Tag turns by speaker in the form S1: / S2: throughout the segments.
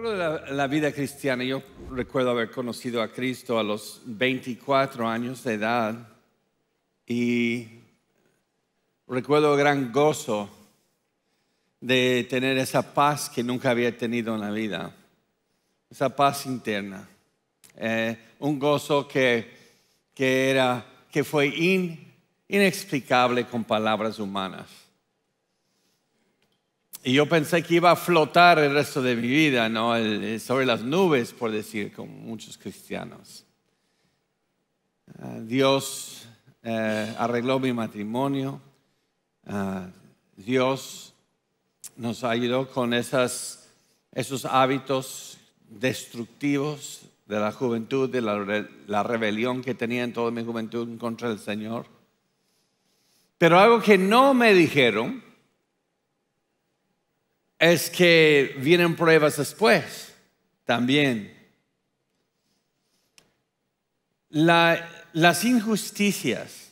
S1: largo de la, vida cristiana, yo recuerdo haber conocido a Cristo a los 24 años de edad y recuerdo gran gozo de tener esa paz que nunca había tenido en la vida, esa paz interna, eh, un gozo que, era, que fue inexplicable con palabras humanas. Y yo pensé que iba a flotar el resto de mi vida, ¿no? Eh, sobre las nubes, por decir, como muchos cristianos. Ah, Dios eh, arregló mi matrimonio. Ah, Dios nos ayudó con esas, esos hábitos destructivos de la juventud, de la, la rebelión que tenía en toda mi juventud contra el Señor. Pero algo que no me dijeron es que vienen pruebas después también. las injusticias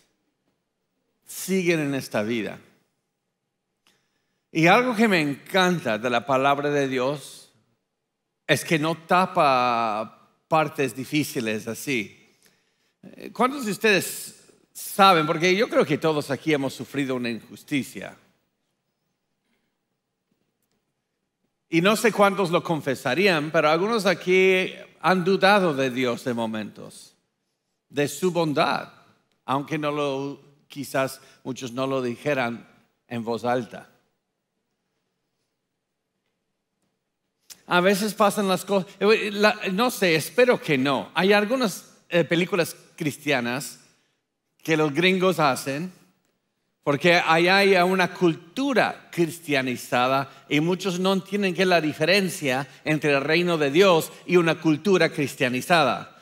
S1: siguen en esta vida. Y algo que me encanta de la palabra de Dios es que no tapa partes difíciles así. ¿Cuántos de ustedes saben? Porque yo creo que todos aquí hemos sufrido una injusticia Y no sé cuántos lo confesarían, pero algunos aquí han dudado de Dios de momentos, de su bondad, aunque no lo, quizás muchos no lo dijeran en voz alta. A veces pasan las cosas, eh, no sé, espero que no. Hay algunas eh, películas cristianas que los gringos hacen porque allá hay una cultura cristianizada y muchos no entienden que la diferencia entre el reino de Dios y una cultura cristianizada.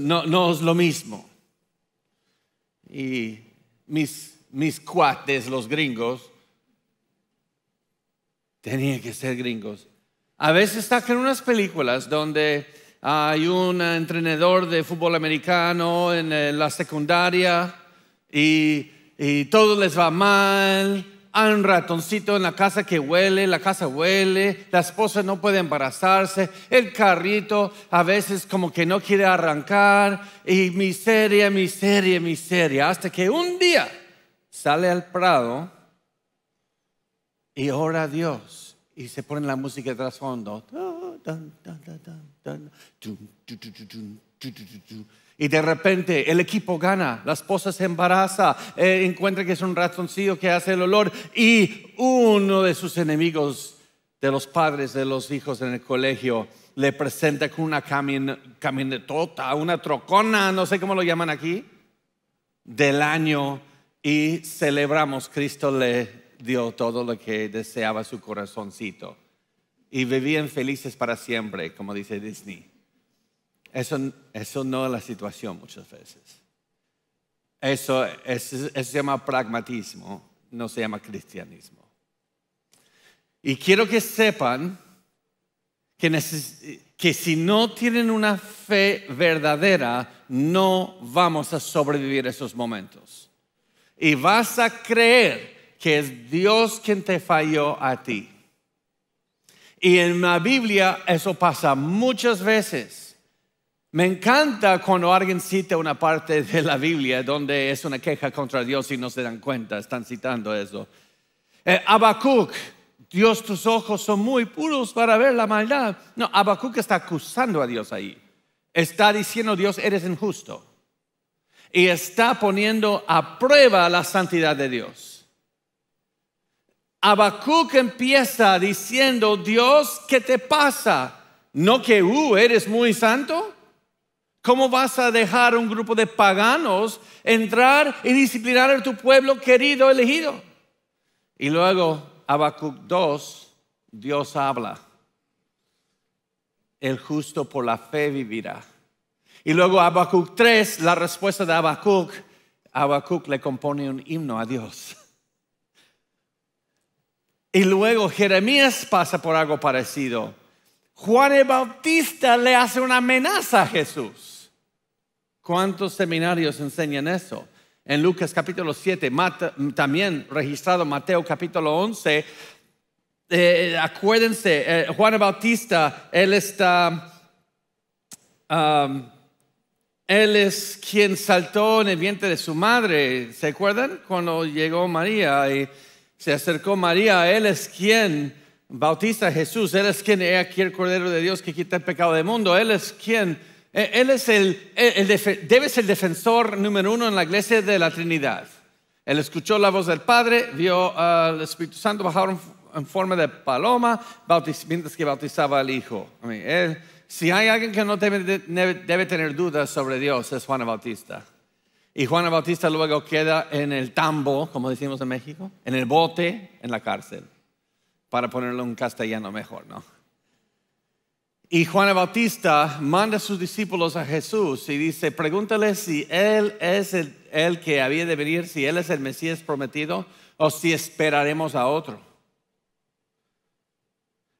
S1: no, es lo mismo. Y mis, mis cuates, los gringos, tenían que ser gringos. A veces en unas películas donde hay un entrenador de fútbol americano en eh, la secundaria y y todo les va mal, hay un ratoncito en la casa que huele, la casa huele, la esposa no puede embarazarse, el carrito a veces como que no quiere arrancar y miseria, miseria, miseria, hasta que un día sale al prado y ora a Dios y se pone la música de trasfondo. Y de repente el equipo gana, la esposa se embaraza, eh, encuentra que es un ratoncillo que hace el olor y uno de sus enemigos, de los padres de los hijos en el colegio, le presenta con una caminetota, una trocona, no sé cómo lo llaman aquí, del año y celebramos, Cristo le dio todo lo que deseaba su corazoncito y vivían felices para siempre, como dice Disney. Eso, no es la situación muchas veces. Eso, se llama pragmatismo, no se llama cristianismo. Y quiero que sepan que, que, si no tienen una fe verdadera, no vamos a sobrevivir esos momentos. Y vas a creer que es Dios quien te falló a ti. Y en la Biblia eso pasa muchas veces. Me encanta cuando alguien cita una parte de la Biblia donde es una queja contra Dios y no se dan cuenta, están citando eso. Eh, Dios, tus ojos son muy puros para ver la maldad. No, Abacuc está acusando a Dios ahí. Está diciendo, Dios, eres injusto. Y está poniendo a prueba la santidad de Dios. Abacuc empieza diciendo, Dios, ¿qué te pasa? No que, uh, eres muy santo. ¿Cómo vas a dejar un grupo de paganos entrar y disciplinar a tu pueblo querido, elegido? Y luego, Habacuc 2, Dios habla. El justo por la fe vivirá. Y luego Habacuc 3, la respuesta de Habacuc, Habacuc le compone un himno a Dios. Y luego Jeremías pasa por algo parecido. Juan el Bautista le hace una amenaza a Jesús. ¿Cuántos seminarios enseñan eso? En Lucas capítulo 7, también registrado Mateo capítulo 11, eh, acuérdense, eh, Juan Bautista, él está... él es quien saltó en el vientre de su madre. ¿Se acuerdan? Cuando llegó María y se acercó María, Él es quien bautiza a Jesús. Él es quien es aquí el Cordero de Dios que quita el pecado del mundo. Él es quien eh, él es el, eh, debe ser el defensor número uno en la iglesia de la Trinidad. Él escuchó la voz del Padre, vio al Espíritu Santo bajar en forma de paloma mientras que bautizaba al Hijo. si hay alguien que no debe, tener dudas sobre Dios, es Juan Bautista. Y Juan Bautista luego queda en el tambo, como decimos en México, en el bote, en la cárcel, para ponerlo en castellano mejor, ¿no? Y Juan Bautista manda a sus discípulos a Jesús y dice, pregúntale si Él es el, el, que había de venir, si Él es el Mesías prometido o si esperaremos a otro.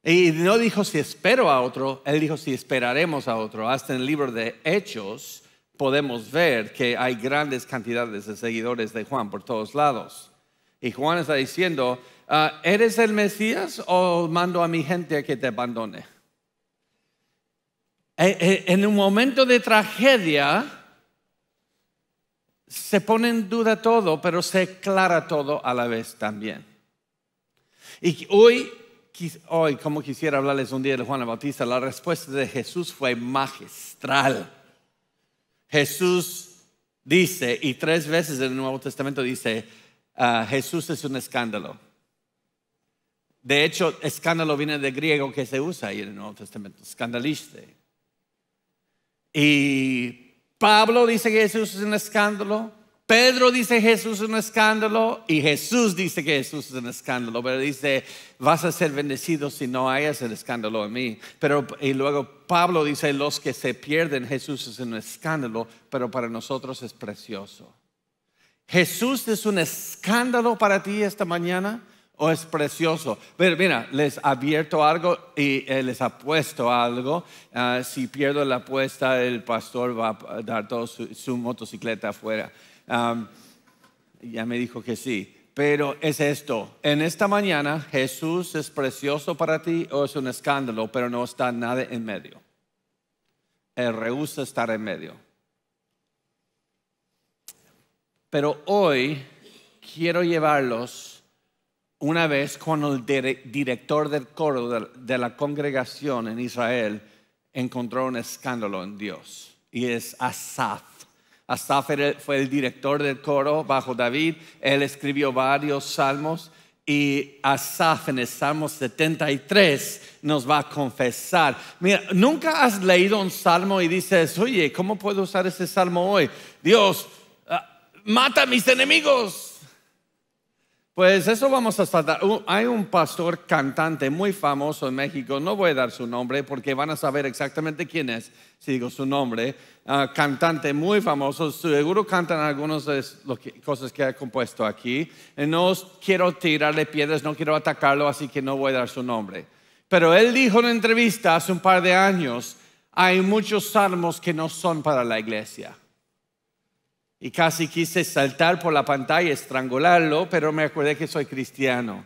S1: Y no dijo si espero a otro, Él dijo si esperaremos a otro. Hasta en el libro de Hechos podemos ver que hay grandes cantidades de seguidores de Juan por todos lados. Y Juan está diciendo, ah, ¿eres el Mesías o mando a mi gente a que te abandone? Eh, eh, en un momento de tragedia se pone en duda todo, pero se aclara todo a la vez también. Y hoy, hoy como quisiera hablarles un día de Juan Bautista, la respuesta de Jesús fue magistral. Jesús dice, y tres veces en el Nuevo Testamento dice, ah, Jesús es un escándalo. De hecho, escándalo viene de griego que se usa ahí en el Nuevo Testamento, escandaliste. Y Pablo dice que Jesús es un escándalo, Pedro dice Jesús es un escándalo y Jesús dice que Jesús es un escándalo, pero dice, vas a ser bendecido si no hayas el escándalo en mí. Pero, y luego Pablo dice, los que se pierden, Jesús es un escándalo, pero para nosotros es precioso. Jesús es un escándalo para ti esta mañana o es precioso. Pero mira, les abierto algo y eh, les les puesto algo. Ah, si pierdo la apuesta, el pastor va a dar toda su, motocicleta afuera. ya me dijo que sí. Pero es esto, en esta mañana Jesús es precioso para ti o es un escándalo, pero no está nadie en medio. Él rehúsa estar en medio. Pero hoy quiero llevarlos una vez cuando el director del coro de la congregación en Israel, encontró un escándalo en Dios. Y es Asaf. Asaf fue el director del coro bajo David. Él escribió varios salmos. Y Asaf en el Salmo 73 nos va a confesar. Mira, nunca has leído un salmo y dices, oye, ¿cómo puedo usar ese salmo hoy? Dios, ah, mata a mis enemigos pues eso vamos a tratar. Uh, hay un pastor cantante muy famoso en México, no voy a dar su nombre porque van a saber exactamente quién es si digo su nombre. Ah, cantante muy famoso, seguro cantan algunas de las cosas que ha compuesto aquí. Eh, no quiero tirarle piedras, no quiero atacarlo, así que no voy a dar su nombre. Pero él dijo en una entrevista hace un par de años, hay muchos salmos que no son para la iglesia y casi quise saltar por la pantalla, estrangularlo, pero me acordé que soy cristiano.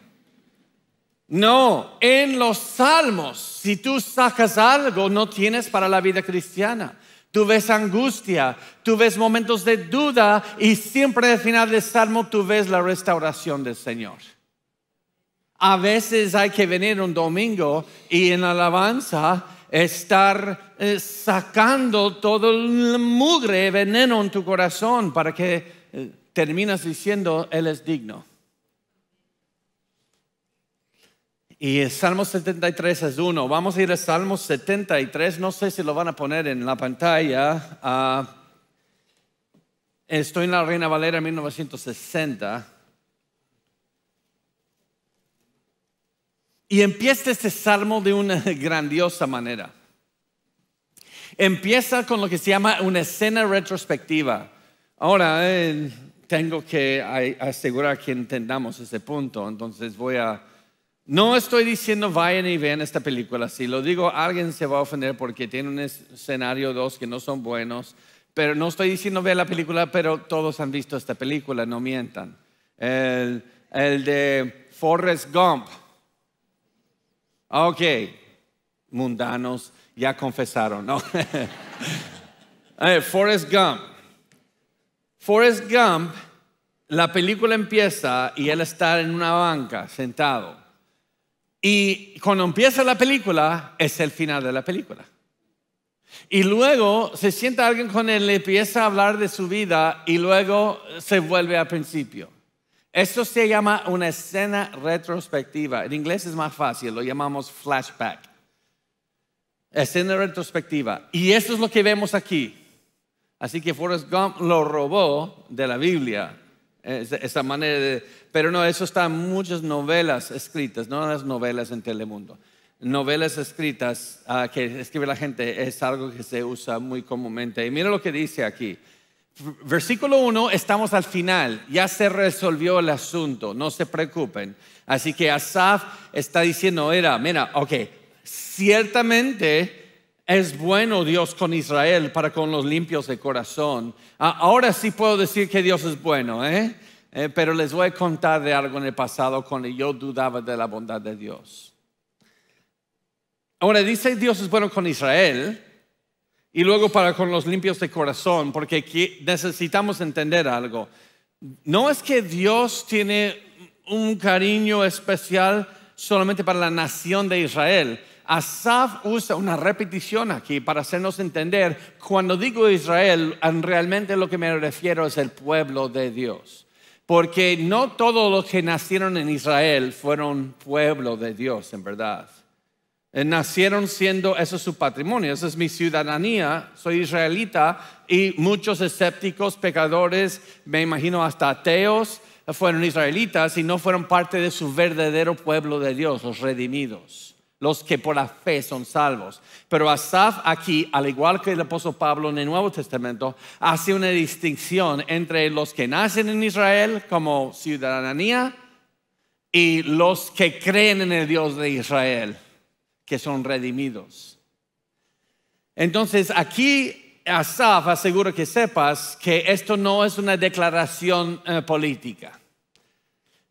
S1: No, en los salmos, si tú sacas algo, no tienes para la vida cristiana. Tú ves angustia, tú ves momentos de duda y siempre al final del salmo tú ves la restauración del Señor. A veces hay que venir un domingo y en alabanza estar eh, sacando todo el mugre, veneno en tu corazón para que eh, terminas diciendo, Él es digno. Y el Salmo 73 es uno. Vamos a ir a Salmo 73. No sé si lo van a poner en la pantalla. Ah, estoy en la Reina Valera 1960. Y empieza este salmo de una grandiosa manera. Empieza con lo que se llama una escena retrospectiva. Ahora, eh, tengo que asegurar que entendamos ese punto, entonces voy a... No estoy diciendo vayan y vean esta película, si lo digo alguien se va a ofender porque tiene un escenario dos que no son buenos, pero no estoy diciendo vean la película, pero todos han visto esta película, no mientan. El, el de Forrest Gump, Ah, ok, mundanos, ya confesaron, ¿no? Eh, Forrest Gump. Forrest Gump, la película empieza y él está en una banca sentado. Y cuando empieza la película, es el final de la película. Y luego se sienta alguien con él, le empieza a hablar de su vida y luego se vuelve al principio. Eso se llama una escena retrospectiva. En inglés es más fácil, lo llamamos flashback. Escena retrospectiva. Y eso es lo que vemos aquí. Así que Forrest Gump lo robó de la Biblia. Esa manera pero no, eso está en muchas novelas escritas, no las novelas en Telemundo. Novelas escritas ah, que escribe la gente es algo que se usa muy comúnmente. Y mira lo que dice aquí. Versículo 1, estamos al final, ya se resolvió el asunto, no se preocupen. Así que Asaf está diciendo, era, mira, ok, ciertamente es bueno Dios con Israel para con los limpios de corazón. Ahora sí puedo decir que Dios es bueno, ¿eh? ¿eh? pero les voy a contar de algo en el pasado Con el yo dudaba de la bondad de Dios. Ahora dice Dios es bueno con Israel, y luego para con los limpios de corazón, porque necesitamos entender algo. No es que Dios tiene un cariño especial solamente para la nación de Israel. Asaf usa una repetición aquí para hacernos entender, cuando digo Israel, realmente lo que me refiero es el pueblo de Dios. Porque no todos los que nacieron en Israel fueron pueblo de Dios, en verdad. Eh, nacieron siendo, eso es su patrimonio, esa es mi ciudadanía, soy israelita y muchos escépticos, pecadores, me imagino hasta ateos, eh, fueron israelitas y no fueron parte de su verdadero pueblo de Dios, los redimidos, los que por la fe son salvos. Pero Asaf aquí, al igual que el apóstol Pablo en el Nuevo Testamento, hace una distinción entre los que nacen en Israel como ciudadanía y los que creen en el Dios de Israel que son redimidos. Entonces aquí Asaf asegura que sepas que esto no es una declaración eh, política.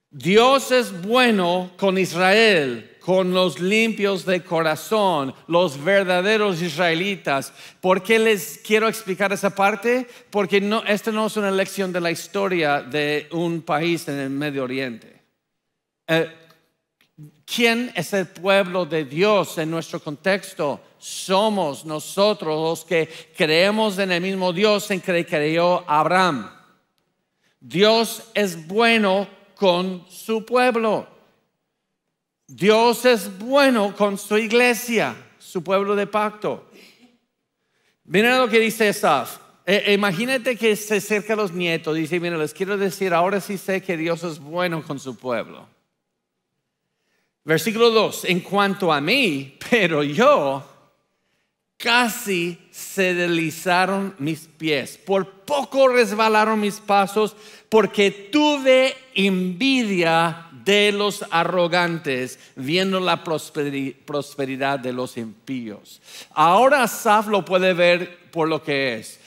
S1: Dios es bueno con Israel, con los limpios de corazón, los verdaderos israelitas. ¿Por qué les quiero explicar esa parte? Porque no, esta no es una lección de la historia de un país en el Medio Oriente. Eh, ¿Quién es el pueblo de Dios en nuestro contexto? Somos nosotros los que creemos en el mismo Dios en que creyó Abraham. Dios es bueno con su pueblo. Dios es bueno con su iglesia, su pueblo de pacto. Miren lo que dice Esaf. E, imagínate que se acerca a los nietos. Dice, mira, les quiero decir, ahora sí sé que Dios es bueno con su pueblo. Versículo 2, en cuanto a mí, pero yo casi se deslizaron mis pies, por poco resbalaron mis pasos, porque tuve envidia de los arrogantes, viendo la prosperidad de los impíos. Ahora Saf lo puede ver por lo que es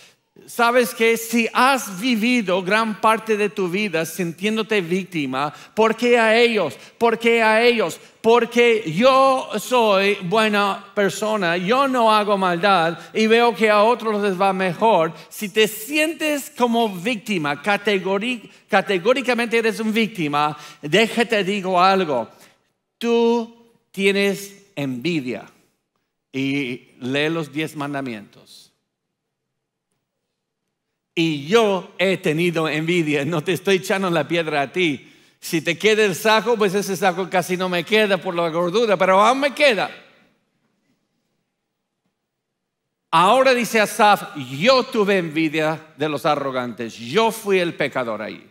S1: Sabes que si has vivido gran parte de tu vida sintiéndote víctima, ¿por qué a ellos? ¿Por qué a ellos? Porque yo soy buena persona, yo no hago maldad y veo que a otros les va mejor. Si te sientes como víctima, categóricamente eres un víctima, déjate digo algo. Tú tienes envidia y lee los diez mandamientos y yo he tenido envidia. No te estoy echando la piedra a ti. Si te queda el saco, pues ese saco casi no me queda por la gordura, pero aún me queda. Ahora dice Asaf, yo tuve envidia de los arrogantes, yo fui el pecador ahí.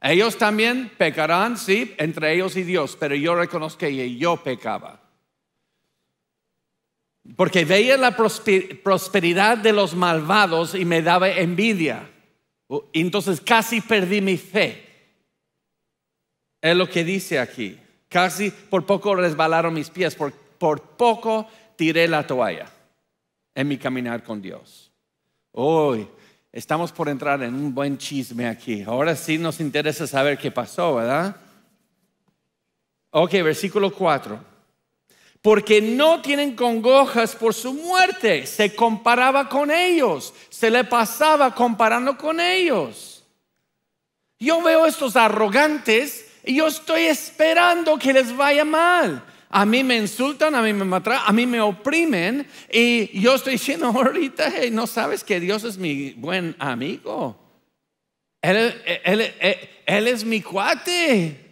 S1: Ellos también pecarán, sí, entre ellos y Dios, pero yo reconozco que yo pecaba porque veía la prosperidad de los malvados y me daba envidia. Entonces casi perdí mi fe. Es lo que dice aquí. Casi por poco resbalaron mis pies, por, poco tiré la toalla en mi caminar con Dios. Hoy estamos por entrar en un buen chisme aquí. Ahora sí nos interesa saber qué pasó, ¿verdad? Ok, versículo 4 porque no tienen congojas por su muerte. Se comparaba con ellos, se le pasaba comparando con ellos. Yo veo estos arrogantes y yo estoy esperando que les vaya mal. A mí me insultan, a mí me matan, a mí me oprimen y yo estoy diciendo ahorita, no sabes que Dios es mi buen amigo. él es mi cuate.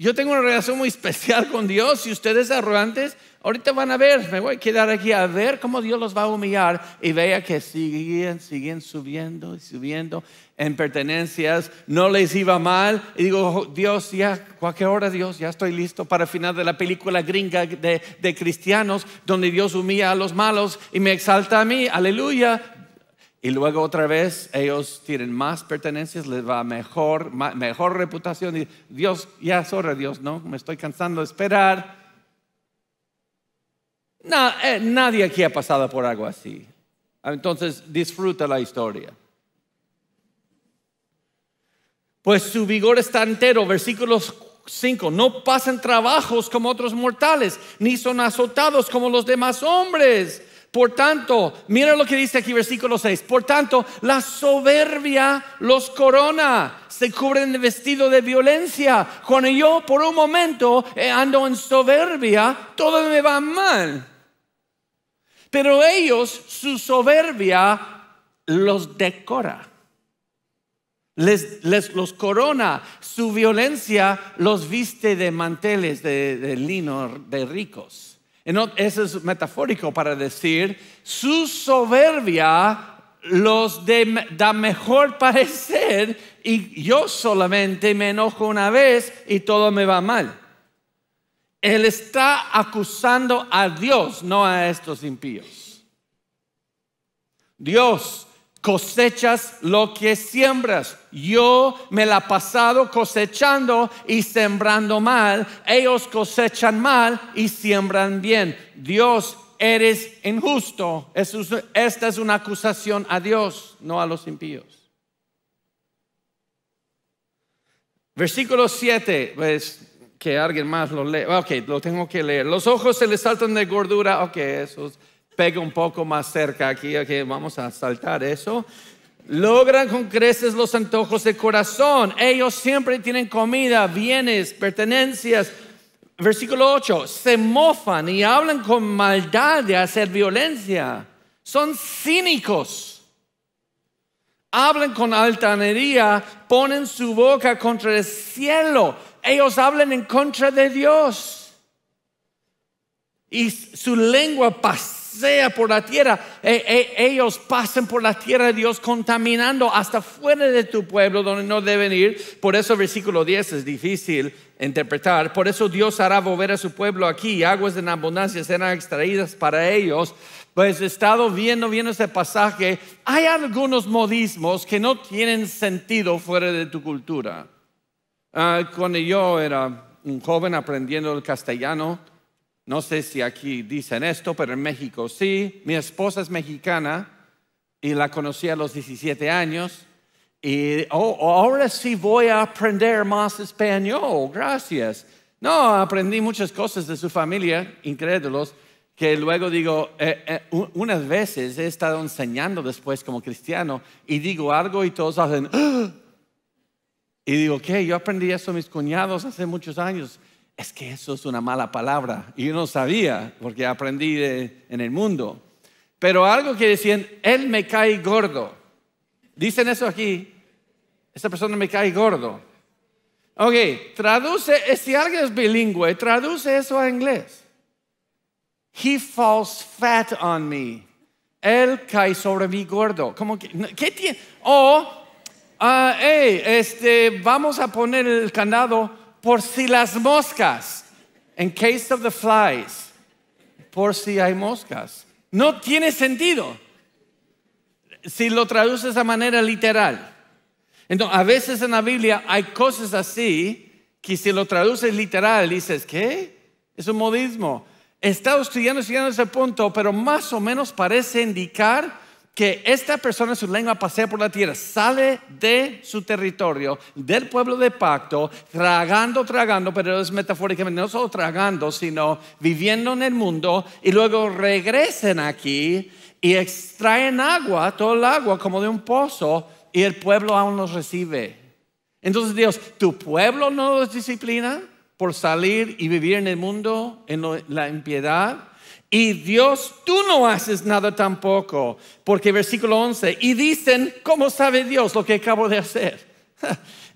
S1: Yo tengo una relación muy especial con Dios. Y ustedes arrogantes, ahorita van a ver, me voy a quedar aquí a ver cómo Dios los va a humillar y vea que siguen, siguen subiendo y subiendo en pertenencias. No les iba mal. Y digo, Dios, ya, cualquier hora, Dios, ya estoy listo para el final de la película gringa de, de cristianos, donde Dios humilla a los malos y me exalta a mí. Aleluya, y luego otra vez ellos tienen más pertenencias, les va mejor, mejor reputación. Y Dios, ya es Dios, ¿no? Me estoy cansando de esperar. Eh, nadie aquí ha pasado por algo así. Entonces disfruta la historia. Pues su vigor está entero, versículos 5. No pasan trabajos como otros mortales, ni son azotados como los demás hombres. Por tanto, mira lo que dice aquí versículo 6. Por tanto, la soberbia los corona, se cubren de vestido de violencia. Cuando yo por un momento eh, ando en soberbia, todo me va mal. Pero ellos, su soberbia los decora. Les, los corona, su violencia los viste de manteles de, de lino de ricos. Eso es metafórico para decir, su soberbia los da mejor parecer y yo solamente me enojo una vez y todo me va mal. Él está acusando a Dios, no a estos impíos. Dios cosechas lo que siembras. Yo me la he pasado cosechando y sembrando mal. Ellos cosechan mal y siembran bien. Dios, eres injusto. Esta es una acusación a Dios, no a los impíos. Versículo 7, pues que alguien más lo lea. Ok, lo tengo que leer. Los ojos se le saltan de gordura. Ok, eso es pega un poco más cerca aquí, aquí vamos a saltar eso. Logran con creces los antojos de corazón. Ellos siempre tienen comida, bienes, pertenencias. Versículo 8, se mofan y hablan con maldad de hacer violencia. Son cínicos hablan con altanería, ponen su boca contra el cielo. Ellos hablan en contra de Dios. Y su lengua pasa sea por la tierra. E, e, ellos pasen por la tierra de Dios contaminando hasta fuera de tu pueblo donde no deben ir. Por eso versículo 10 es difícil interpretar. Por eso Dios hará volver a su pueblo aquí y aguas en abundancia serán extraídas para ellos. Pues he estado viendo, viendo ese pasaje. Hay algunos modismos que no tienen sentido fuera de tu cultura. Ah, cuando yo era un joven aprendiendo el castellano, no sé si aquí dicen esto, pero en México sí. Mi esposa es mexicana y la conocí a los 17 años. Y oh, ahora sí voy a aprender más español, gracias. No, aprendí muchas cosas de su familia, incrédulos, que luego digo, eh, eh, unas veces he estado enseñando después como cristiano y digo algo y todos hacen, y digo, ¿qué? Yo aprendí eso a mis cuñados hace muchos años es que eso es una mala palabra. Y yo no sabía, porque aprendí en el mundo. Pero algo que decían, él me cae gordo. Dicen eso aquí, esta persona me cae gordo. Ok, traduce, si alguien es bilingüe, traduce eso a inglés. He falls fat on me. Él cae sobre mí gordo. ¿Cómo ¿Qué tiene? O, oh, hey, este, vamos a poner el candado por si las moscas, en case of the flies, por si hay moscas. No tiene sentido si lo traduces de manera literal. Entonces, a veces en la Biblia hay cosas así que si lo traduces literal dices, ¿qué? Es un modismo. He estado estudiando, estudiando ese punto, pero más o menos parece indicar que esta persona, su lengua, pasea por la tierra, sale de su territorio, del pueblo de pacto, tragando, tragando, pero es metafóricamente no solo tragando, sino viviendo en el mundo, y luego regresen aquí y extraen agua, todo el agua como de un pozo, y el pueblo aún los recibe. Entonces Dios, ¿tu pueblo no los disciplina por salir y vivir en el mundo, en la impiedad? Y Dios, tú no haces nada tampoco, porque versículo 11, y dicen, ¿cómo sabe Dios lo que acabo de hacer?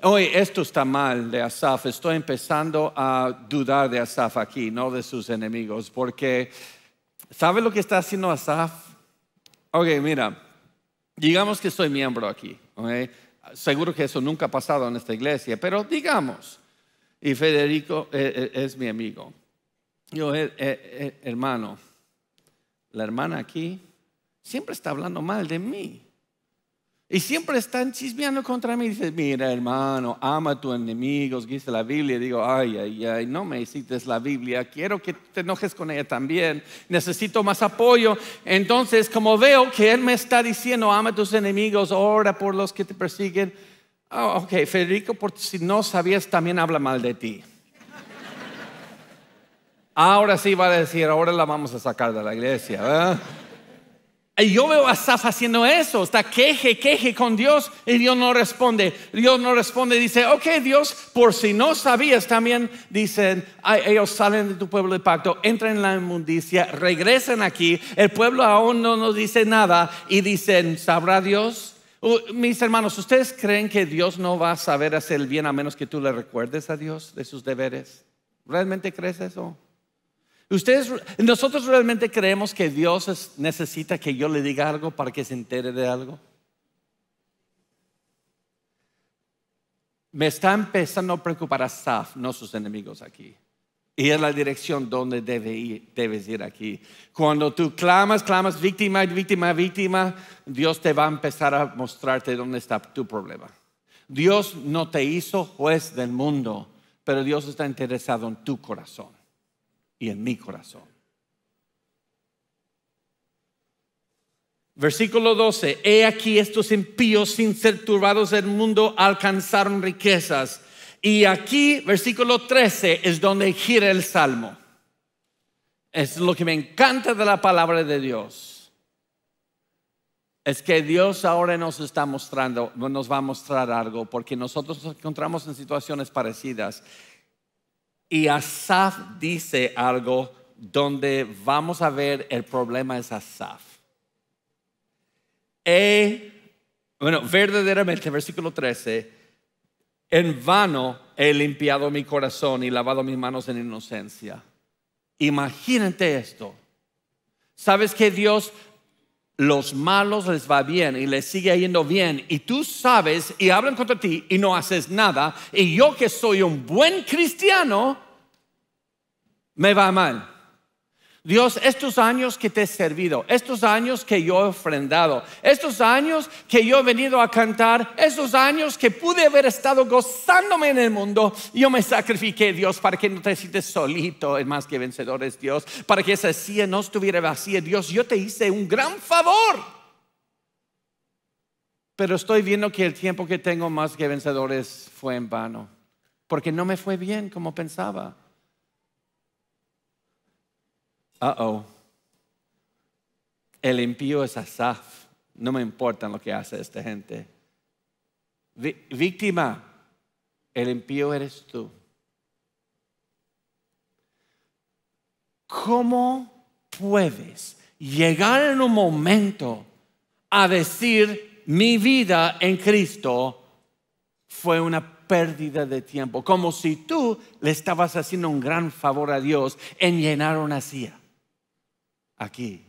S1: Oye esto está mal de Asaf, estoy empezando a dudar de Asaf aquí, no de sus enemigos, porque ¿sabe lo que está haciendo Asaf? Ok, mira, digamos que soy miembro aquí, seguro que eso nunca ha pasado en esta iglesia, pero digamos, y Federico eh, eh, es mi amigo. Yo, eh, eh, eh, hermano, la hermana aquí siempre está hablando mal de mí. Y siempre están chismeando contra mí. Dice, mira hermano, ama a tus enemigos, dice la Biblia. Digo, ay, ay, ay, no me cites la Biblia. Quiero que te enojes con ella también. Necesito más apoyo. Entonces, como veo que él me está diciendo, ama a tus enemigos, ora por los que te persiguen. Ah, ok, Federico, por si no sabías, también habla mal de ti. Ahora sí va a decir, ahora la vamos a sacar de la iglesia. Y yo veo a Saf haciendo eso, está queje, queje con Dios y Dios no responde. Dios no responde, dice, ok Dios, por si no sabías también, dicen, ellos salen de tu pueblo de pacto, entran en la inmundicia, regresan aquí, el pueblo aún no nos dice nada y dicen, ¿sabrá Dios? mis hermanos, ¿ustedes creen que Dios no va a saber hacer el bien a menos que tú le recuerdes a Dios de sus deberes? ¿Realmente crees eso? Ustedes, nosotros realmente creemos que Dios necesita que yo le diga algo para que se entere de algo. Me está empezando a preocupar a Saf, no sus enemigos aquí. Y es la dirección donde debes ir aquí. Cuando tú clamas, clamas víctima, víctima, víctima, Dios te va a empezar a mostrarte dónde está tu problema. Dios no te hizo juez del mundo, pero Dios está interesado en tu corazón y en mi corazón. Versículo 12, he aquí estos impíos sin ser turbados del mundo alcanzaron riquezas. Y aquí, versículo 13, es donde gira el salmo. Es lo que me encanta de la palabra de Dios. Es que Dios ahora nos está mostrando, nos va a mostrar algo, porque nosotros nos encontramos en situaciones parecidas y Asaf dice algo donde vamos a ver el problema es Asaf. He, bueno, verdaderamente, versículo 13, en vano he limpiado mi corazón y lavado mis manos en inocencia. Imagínate esto. ¿Sabes que Dios los malos les va bien y les sigue yendo bien y tú sabes y hablan contra ti y no haces nada y yo que soy un buen cristiano, me va mal. Dios, estos años que te he servido, estos años que yo he ofrendado, estos años que yo he venido a cantar, estos años que pude haber estado gozándome en el mundo, yo me sacrifiqué, Dios, para que no te sientes solito, en más que vencedores Dios, para que esa silla no estuviera vacía, Dios, yo te hice un gran favor. Pero estoy viendo que el tiempo que tengo más que vencedores fue en vano, porque no me fue bien como pensaba Uh oh. El impío es Asaf. No me importa lo que hace esta gente. víctima. El impío eres tú. ¿Cómo puedes llegar en un momento a decir mi vida en Cristo fue una pérdida de tiempo? Como si tú le estabas haciendo un gran favor a Dios en llenar una silla aquí.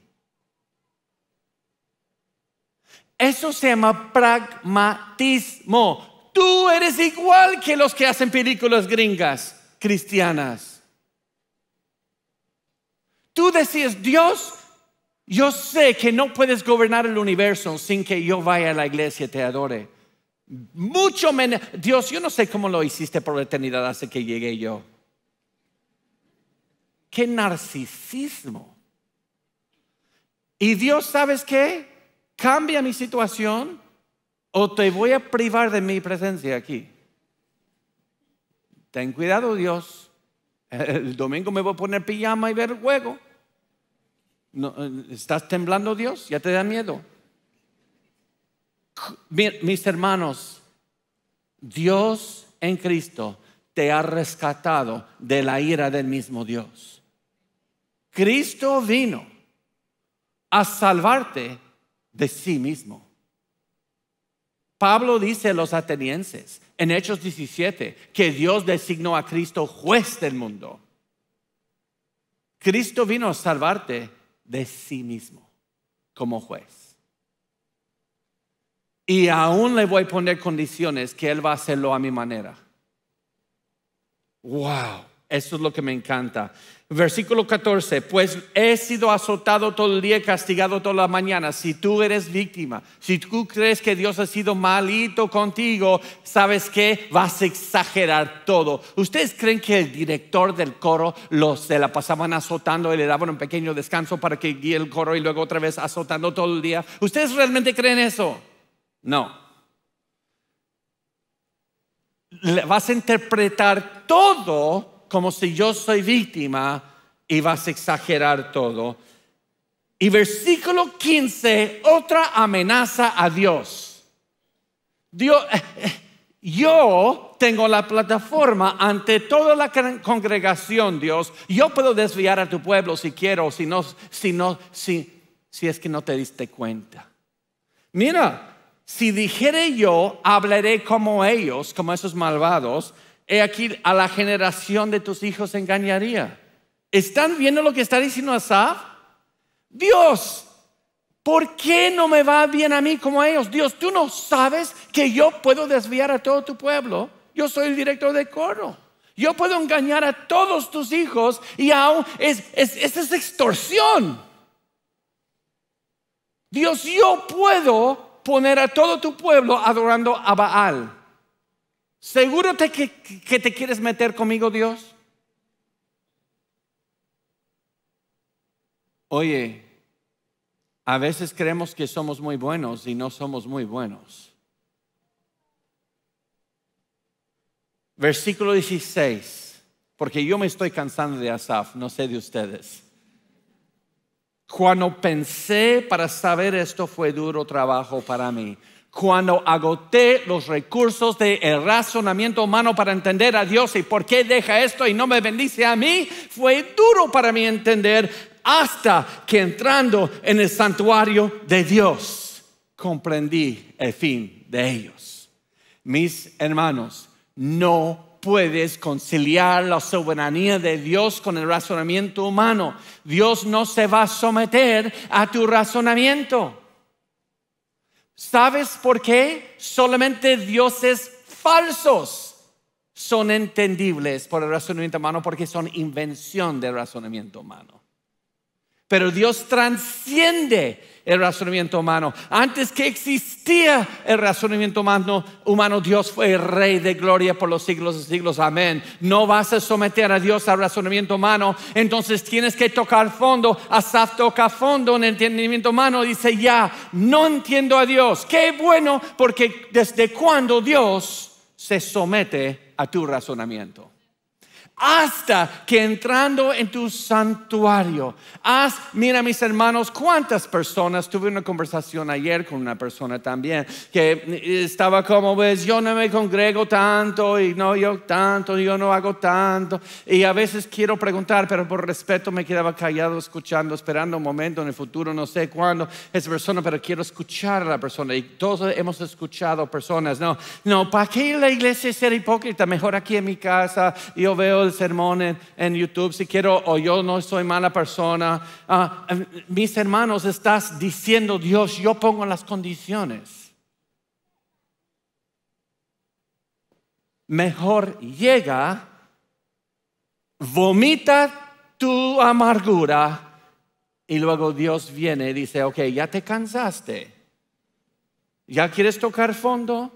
S1: Eso se llama pragmatismo. Tú eres igual que los que hacen películas gringas cristianas. Tú decías, Dios, yo sé que no puedes gobernar el universo sin que yo vaya a la iglesia y te adore. Mucho menos, Dios, yo no sé cómo lo hiciste por la eternidad hace que llegué yo. Qué narcisismo. Y Dios, ¿sabes qué? Cambia mi situación o te voy a privar de mi presencia aquí. Ten cuidado, Dios. El domingo me voy a poner pijama y ver el juego. Eh, ¿Estás temblando, Dios? ¿Ya te da miedo? Mis hermanos, Dios en Cristo te ha rescatado de la ira del mismo Dios. Cristo vino a salvarte de sí mismo. Pablo dice a los atenienses en Hechos 17 que Dios designó a Cristo juez del mundo. Cristo vino a salvarte de sí mismo como juez. Y aún le voy a poner condiciones que Él va a hacerlo a mi manera. Wow, eso es lo que me encanta. Versículo 14, pues he sido azotado todo el día, castigado toda la mañana. Si tú eres víctima, si tú crees que Dios ha sido malito contigo, sabes qué? vas a exagerar todo. ¿Ustedes creen que el director del coro los, se la pasaban azotando y le daban un pequeño descanso para que guíe el coro y luego otra vez azotando todo el día? ¿Ustedes realmente creen eso? No. Vas a interpretar todo como si yo soy víctima y vas a exagerar todo. Y versículo 15, otra amenaza a Dios. Dios eh, eh, yo tengo la plataforma ante toda la congregación, Dios. Yo puedo desviar a tu pueblo si quiero, si no, si no, si, si es que no te diste cuenta. Mira, si dijere yo, hablaré como ellos, como esos malvados, he aquí a la generación de tus hijos engañaría. ¿Están viendo lo que está diciendo Asaf? Dios, ¿por qué no me va bien a mí como a ellos? Dios, tú no sabes que yo puedo desviar a todo tu pueblo. Yo soy el director de coro. Yo puedo engañar a todos tus hijos y aún es, es, es extorsión. Dios, yo puedo poner a todo tu pueblo adorando a Baal. ¿Seguro que, que te quieres meter conmigo, Dios? Oye, a veces creemos que somos muy buenos y no somos muy buenos. Versículo 16, porque yo me estoy cansando de Asaf, no sé de ustedes. Cuando pensé para saber esto fue duro trabajo para mí. Cuando agoté los recursos del razonamiento humano para entender a Dios y por qué deja esto y no me bendice a mí, fue duro para mí entender hasta que entrando en el santuario de Dios comprendí el fin de ellos. Mis hermanos, no puedes conciliar la soberanía de Dios con el razonamiento humano. Dios no se va a someter a tu razonamiento. ¿Sabes por qué? Solamente dioses falsos son entendibles por el razonamiento humano porque son invención del razonamiento humano pero Dios transciende el razonamiento humano. Antes que existía el razonamiento humano, humano, Dios fue el rey de gloria por los siglos de siglos. Amén. No vas a someter a Dios al razonamiento humano, entonces tienes que tocar fondo. Asaf toca fondo en el entendimiento humano. Dice, ya, no entiendo a Dios. Qué bueno, porque desde cuando Dios se somete a tu razonamiento hasta que entrando en tu santuario, haz, mira mis hermanos, cuántas personas, tuve una conversación ayer con una persona también, que eh, estaba como, ves, pues, yo no me congrego tanto y no yo tanto, yo no hago tanto, y a veces quiero preguntar, pero por respeto me quedaba callado escuchando, esperando un momento en el futuro, no sé cuándo, esa persona, pero quiero escuchar a la persona, y todos hemos escuchado personas, no, no, ¿para qué la iglesia ser hipócrita? Mejor aquí en mi casa, yo veo el sermón en, YouTube, si quiero o yo no soy mala persona. Ah, mis hermanos, estás diciendo, Dios, yo pongo las condiciones. Mejor llega, vomita tu amargura y luego Dios viene y dice, ok, ya te cansaste. ¿Ya quieres tocar fondo?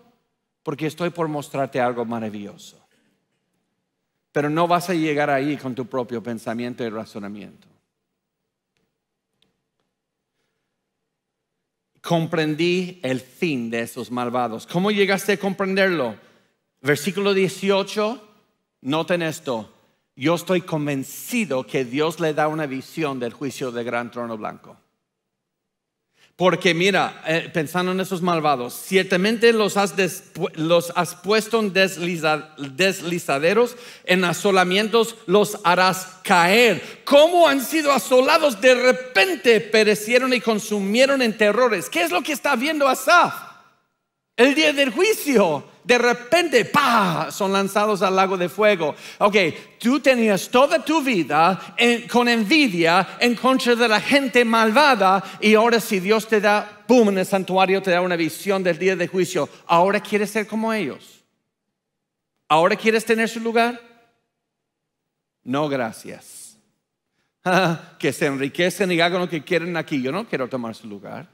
S1: Porque estoy por mostrarte algo maravilloso pero no vas a llegar ahí con tu propio pensamiento y razonamiento. Comprendí el fin de esos malvados. ¿Cómo llegaste a comprenderlo? Versículo 18, noten esto. Yo estoy convencido que Dios le da una visión del juicio del gran trono blanco. Porque mira, eh, pensando en esos malvados, ciertamente los has, los has puesto en deslizaderos, en asolamientos los harás caer. ¿Cómo han sido asolados? De repente perecieron y consumieron en terrores. ¿Qué es lo que está viendo Asaf? El día del juicio de repente, pa, son lanzados al lago de fuego. Ok, tú tenías toda tu vida con envidia en contra de la gente malvada y ahora si Dios te da, ¡boom!, en el santuario te da una visión del día de juicio. Ahora quieres ser como ellos. Ahora quieres tener su lugar. No, gracias. que se enriquecen y hagan lo que quieren aquí. Yo no quiero tomar su lugar.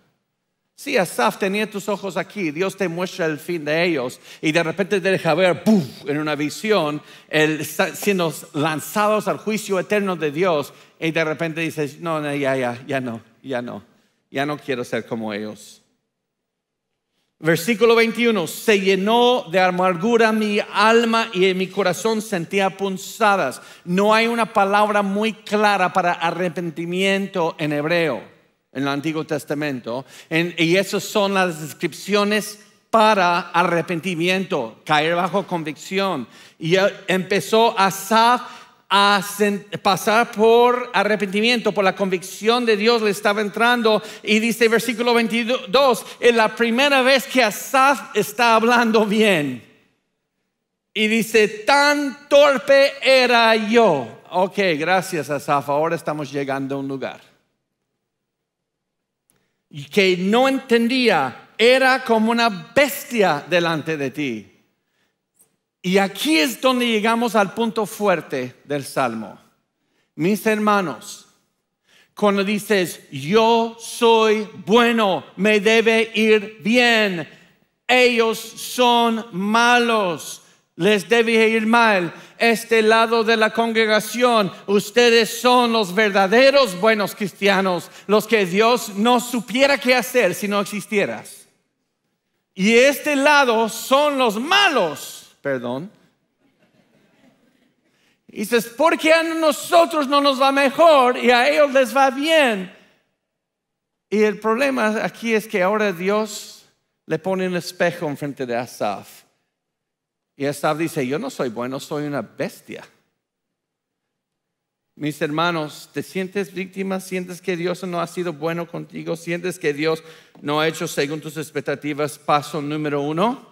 S1: Sí, Asaf tenía tus ojos aquí, Dios te muestra el fin de ellos y de repente te deja ver en una visión siendo lanzados al juicio eterno de Dios y de repente dices, no, no, ya, ya, ya no, ya no, ya no quiero ser como ellos. Versículo 21, se llenó de amargura mi alma y en mi corazón sentía punzadas. No hay una palabra muy clara para arrepentimiento en hebreo en el Antiguo Testamento, y esas son las descripciones para arrepentimiento, caer bajo convicción. Y empezó Asaf a pasar por arrepentimiento, por la convicción de Dios le estaba entrando. Y dice versículo 22, es la primera vez que Asaf está hablando bien. Y dice, tan torpe era yo. Ok, gracias Asaf, ahora estamos llegando a un lugar y que no entendía, era como una bestia delante de ti. Y aquí es donde llegamos al punto fuerte del Salmo. Mis hermanos, cuando dices, yo soy bueno, me debe ir bien, ellos son malos, les debe ir mal. Este lado de la congregación, ustedes son los verdaderos buenos cristianos, los que Dios no supiera qué hacer si no existieras. Y este lado son los malos, perdón. dices, ¿por qué a nosotros no nos va mejor y a ellos les va bien? Y el problema aquí es que ahora Dios le pone un espejo enfrente de Asaf y Esab dice, yo no soy bueno, soy una bestia. Mis hermanos, ¿te sientes víctima? ¿Sientes que Dios no ha sido bueno contigo? ¿Sientes que Dios no ha hecho según tus expectativas? Paso número uno,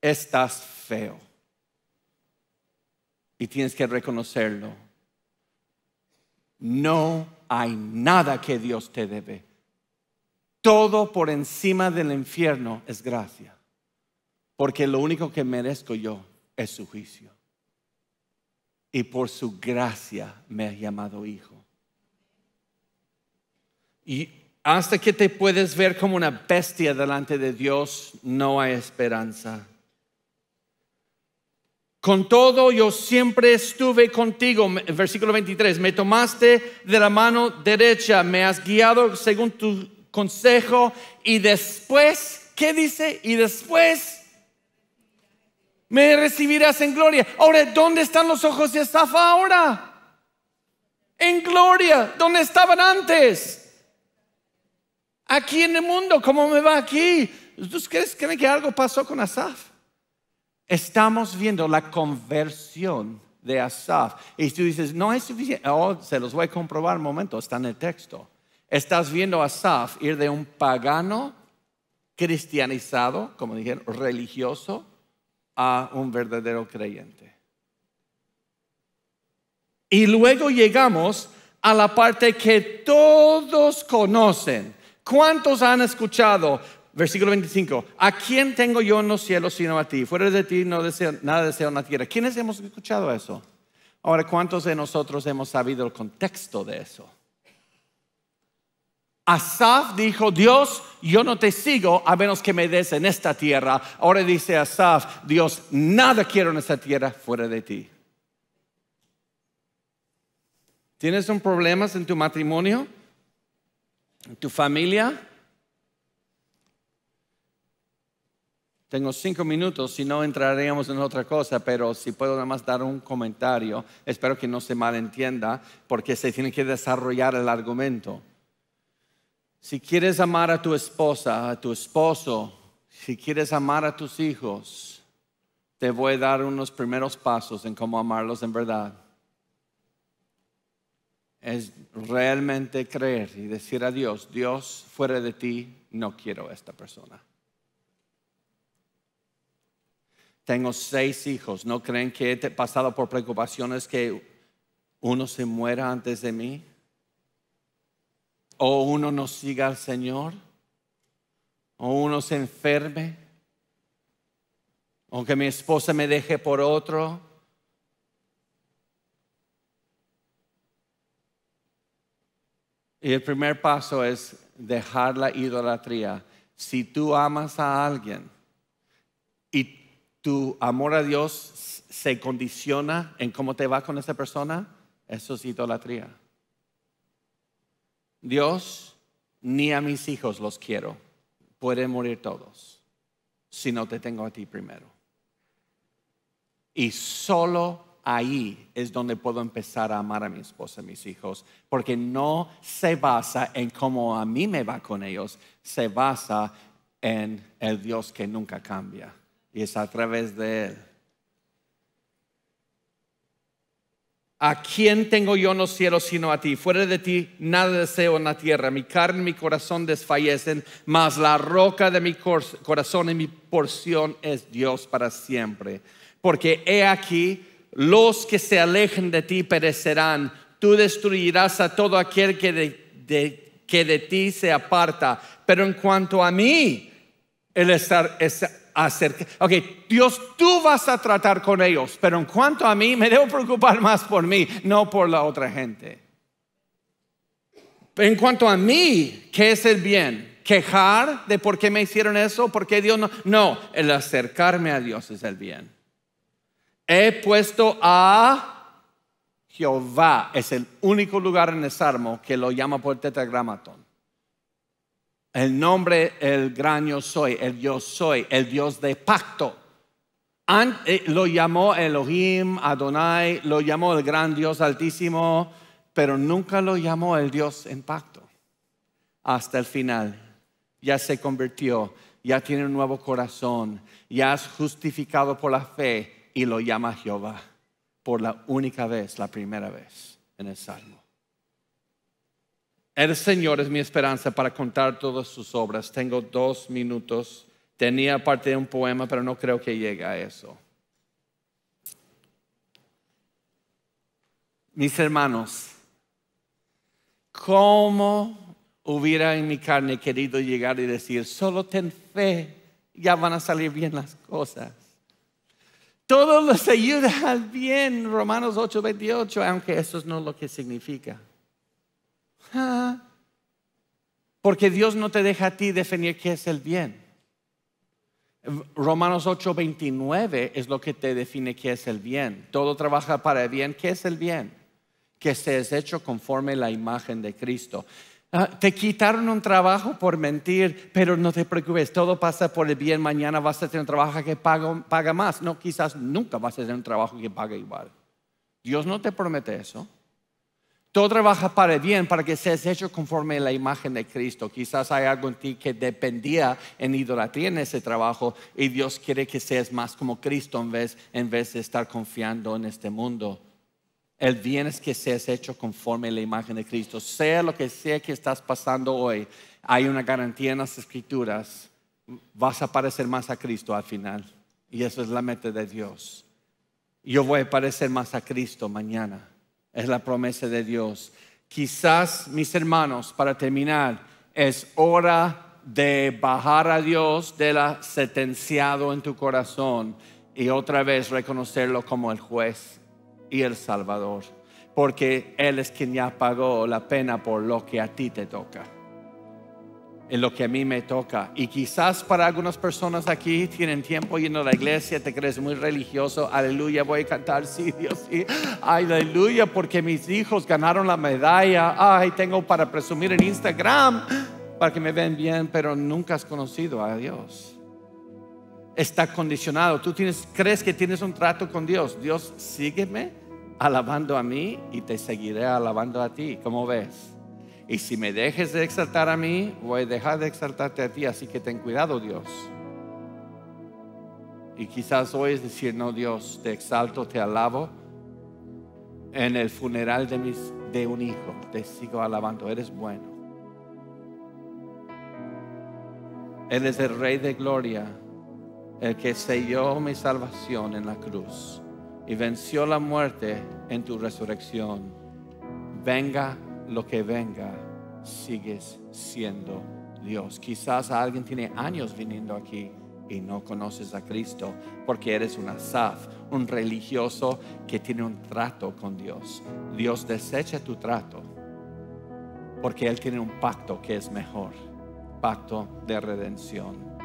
S1: estás feo. Y tienes que reconocerlo. No hay nada que Dios te debe. Todo por encima del infierno es gracia. Porque lo único que merezco yo es su juicio. Y por su gracia me has llamado hijo. Y hasta que te puedes ver como una bestia delante de Dios, no hay esperanza. Con todo, yo siempre estuve contigo. Versículo 23, me tomaste de la mano derecha, me has guiado según tu consejo y después, ¿qué dice? Y después me recibirás en gloria. Ahora, ¿dónde están los ojos de Asaf ahora? En gloria, ¿dónde estaban antes? Aquí en el mundo, ¿cómo me va aquí? ¿Ustedes creen que algo pasó con Asaf? Estamos viendo la conversión de Asaf. Y tú dices, no es suficiente. Oh, se los voy a comprobar un momento, está en el texto. Estás viendo a Asaf ir de un pagano cristianizado, como dijeron, religioso, a un verdadero creyente. Y luego llegamos a la parte que todos conocen. ¿Cuántos han escuchado? Versículo 25. ¿A quién tengo yo en los cielos sino a ti? Fuera de ti no deseo, nada deseo en la tierra. ¿Quiénes hemos escuchado eso? Ahora, ¿cuántos de nosotros hemos sabido el contexto de eso? Asaf dijo, Dios, yo no te sigo a menos que me des en esta tierra. Ahora dice Asaf, Dios, nada quiero en esta tierra fuera de ti. ¿Tienes un problemas en tu matrimonio? ¿En tu familia? Tengo cinco minutos, si no entraríamos en otra cosa, pero si puedo nada más dar un comentario, espero que no se malentienda, porque se tiene que desarrollar el argumento. Si quieres amar a tu esposa, a tu esposo, si quieres amar a tus hijos, te voy a dar unos primeros pasos en cómo amarlos en verdad. Es realmente creer y decir a Dios, Dios, fuera de ti, no quiero a esta persona. Tengo seis hijos. ¿No creen que he pasado por preocupaciones que uno se muera antes de mí? o uno no siga al Señor, o uno se enferme, o que mi esposa me deje por otro. Y el primer paso es dejar la idolatría. Si tú amas a alguien y tu amor a Dios se condiciona en cómo te vas con esa persona, eso es idolatría. Dios, ni a mis hijos los quiero. Pueden morir todos si no te tengo a ti primero. Y solo ahí es donde puedo empezar a amar a mi esposa, a mis hijos, porque no se basa en cómo a mí me va con ellos, se basa en el Dios que nunca cambia. Y es a través de Él ¿A quién tengo yo en los cielos sino a ti? Fuera de ti nada deseo en la tierra. Mi carne y mi corazón desfallecen, mas la roca de mi corazón y mi porción es Dios para siempre. Porque he aquí, los que se alejen de ti perecerán. Tú destruirás a todo aquel que de, que de ti se aparta. Pero en cuanto a mí, él estar, estar acerca. Ok, Dios, tú vas a tratar con ellos, pero en cuanto a mí, me debo preocupar más por mí, no por la otra gente. En cuanto a mí, ¿qué es el bien? ¿Quejar de por qué me hicieron eso? ¿Por qué Dios no? No, el acercarme a Dios es el bien. He puesto a Jehová, es el único lugar en el Salmo que lo llama por tetragramatón. El nombre, el gran yo soy, el yo soy, el Dios de pacto. Eh, lo llamó Elohim, Adonai, lo llamó el gran Dios altísimo, pero nunca lo llamó el Dios en pacto. Hasta el final. Ya se convirtió, ya tiene un nuevo corazón, ya es justificado por la fe y lo llama Jehová por la única vez, la primera vez en el Salmo. El Señor es mi esperanza para contar todas sus obras. Tengo dos minutos. Tenía parte de un poema, pero no creo que llegue a eso. Mis hermanos, ¿cómo hubiera en mi carne querido llegar y decir, solo ten fe, ya van a salir bien las cosas? Todo los ayuda al bien, Romanos 8:28, aunque eso no es lo que significa. Porque Dios no te deja a ti definir qué es el bien. Romanos 8:29 es lo que te define qué es el bien. Todo trabaja para el bien. ¿Qué es el bien? Que se es hecho conforme la imagen de Cristo. Ah, te quitaron un trabajo por mentir, pero no te preocupes, todo pasa por el bien. Mañana vas a tener un trabajo que paga, más. No, quizás nunca vas a tener un trabajo que paga igual. Dios no te promete eso. Todo trabaja para el bien, para que seas hecho conforme a la imagen de Cristo. Quizás hay algo en ti que dependía en idolatría en ese trabajo y Dios quiere que seas más como Cristo en vez, en vez de estar confiando en este mundo. El bien es que seas hecho conforme a la imagen de Cristo. Sea lo que sea que estás pasando hoy, hay una garantía en las escrituras. Vas a parecer más a Cristo al final. Y eso es la meta de Dios. Yo voy a parecer más a Cristo mañana es la promesa de Dios. Quizás, mis hermanos, para terminar, es hora de bajar a Dios de la sentenciado en tu corazón y otra vez reconocerlo como el juez y el salvador, porque Él es quien ya pagó la pena por lo que a ti te toca en lo que a mí me toca. Y quizás para algunas personas aquí tienen tiempo yendo a la iglesia, te crees muy religioso, aleluya, voy a cantar, sí, Dios, sí, aleluya, porque mis hijos ganaron la medalla, ay, tengo para presumir en Instagram, para que me ven bien, pero nunca has conocido a Dios. Está condicionado, tú tienes, crees que tienes un trato con Dios, Dios, sígueme alabando a mí y te seguiré alabando a ti, ¿cómo ves? Y si me dejes de exaltar a mí, voy a dejar de exaltarte a ti, así que ten cuidado, Dios. Y quizás hoy es decir, no, Dios, te exalto, te alabo. En el funeral de, un hijo, te sigo alabando, eres bueno. Él es el Rey de Gloria, el que selló mi salvación en la cruz y venció la muerte en tu resurrección. Venga lo que venga, sigues siendo Dios. Quizás alguien tiene años viniendo aquí y no conoces a Cristo porque eres un asaf, un religioso que tiene un trato con Dios. Dios desecha tu trato porque Él tiene un pacto que es mejor, pacto de redención.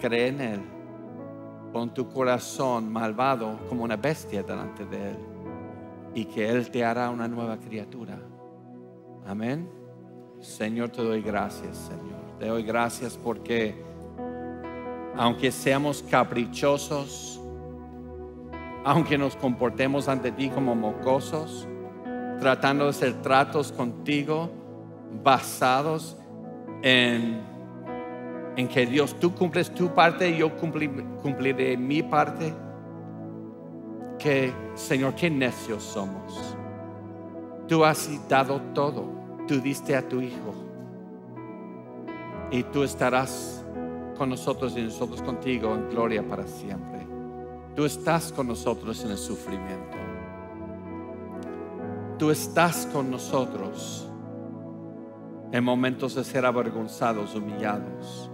S1: Cree en Él, Con tu corazón malvado como una bestia delante de Él y que Él te hará una nueva criatura Amén. Señor, te doy gracias, Señor. Te doy gracias porque aunque seamos caprichosos, aunque nos comportemos ante ti como mocosos, tratando de hacer tratos contigo basados en, que Dios, tú cumples tu parte y yo cumpliré mi parte. Que, Señor, qué necios somos. Tú has dado todo tú diste a tu Hijo y tú estarás con nosotros y nosotros contigo en gloria para siempre. Tú estás con nosotros en el sufrimiento. Tú estás con nosotros en momentos de ser avergonzados, humillados.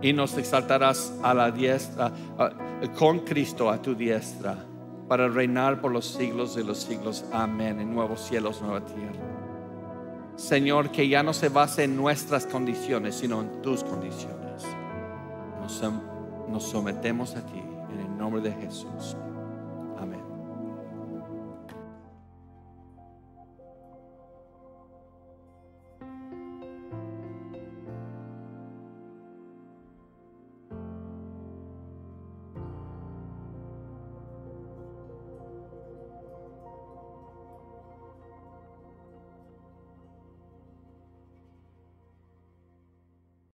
S1: Y nos exaltarás a la diestra, con Cristo a tu diestra para reinar por los siglos de los siglos. Amén. En nuevos cielos, nueva tierra. Señor, que ya no se base en nuestras condiciones, sino en tus condiciones. Nos, nos sometemos a ti en el nombre de Jesús.